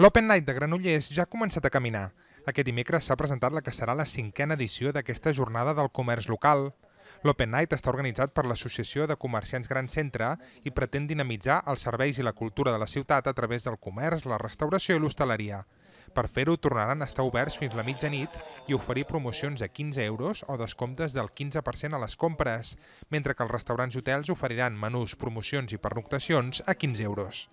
L'Open Night de Granollers ja ha començat a caminar. Aquest dimecres s'ha presentat la que serà la cinquena edició d'aquesta jornada del comerç local. L'Open Night està organitzat per l'Associació de Comerciants Gran Centre i pretén dinamitzar els serveis i la cultura de la ciutat a través del comerç, la restauració i l'hostaleria. Per fer-ho, tornaran a estar oberts fins la mitjanit i oferir promocions a 15 euros o descomptes del 15% a les compres, mentre que els restaurants i hotels oferiran menús, promocions i pernoctacions a 15 euros.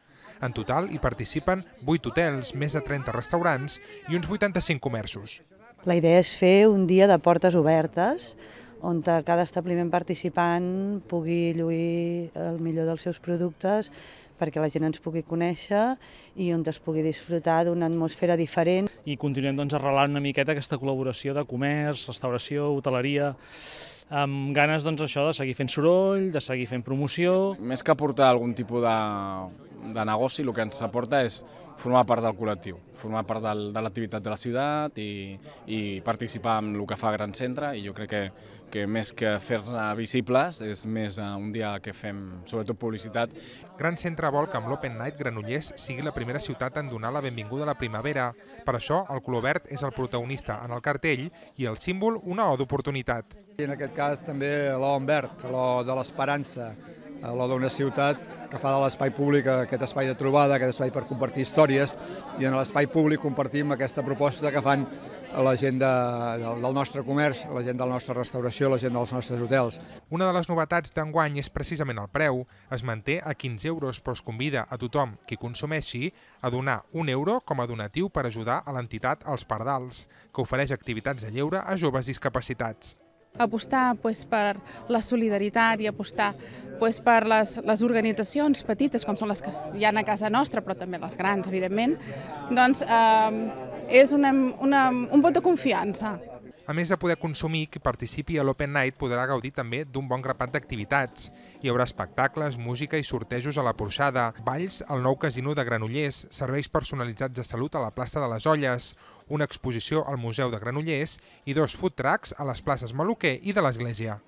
En total hi participen 8 hotels, més de 30 restaurants i uns 85 comerços. La idea és fer un dia de portes obertes, on cada establiment participant pugui lluir el millor dels seus productes perquè la gent ens pugui conèixer i on es pugui disfrutar d'una atmosfera diferent. I continuem doncs arrelant una miqueta aquesta col·laboració de comerç, restauració, hoteleria, amb ganes doncs això de seguir fent soroll, de seguir fent promoció. Més que aportar algun tipus de de negoci el que ens aporta és formar part del col·lectiu, formar part del, de l'activitat de la ciutat i, i participar en el que fa Gran Centre i jo crec que, que més que fer-ne visibles és més eh, un dia que fem sobretot publicitat. Gran Centre vol que amb l'Open Night Granollers sigui la primera ciutat en donar la benvinguda a la primavera. Per això el color verd és el protagonista en el cartell i el símbol una O d'oportunitat. En aquest cas també l'O en verd, l'O de l'esperança, l'O d'una ciutat que fa de l'espai públic aquest espai de trobada, aquest espai per compartir històries, i en l'espai públic compartim aquesta proposta que fan la gent de, del, nostre comerç, la gent de la nostra restauració, la gent dels nostres hotels. Una de les novetats d'enguany és precisament el preu. Es manté a 15 euros, però es convida a tothom qui consumeixi a donar un euro com a donatiu per ajudar a l'entitat Els Pardals, que ofereix activitats de lleure a joves discapacitats apostar pues, per la solidaritat i apostar pues, per les, les organitzacions petites, com són les que hi ha a casa nostra, però també les grans, evidentment, doncs eh, és una, una, un vot de confiança. A més de poder consumir, qui participi a l'Open Night podrà gaudir també d'un bon grapat d'activitats. Hi haurà espectacles, música i sortejos a la Porxada, balls al nou casino de Granollers, serveis personalitzats de salut a la plaça de les Olles, una exposició al Museu de Granollers i dos food trucks a les places Maloquer i de l'Església.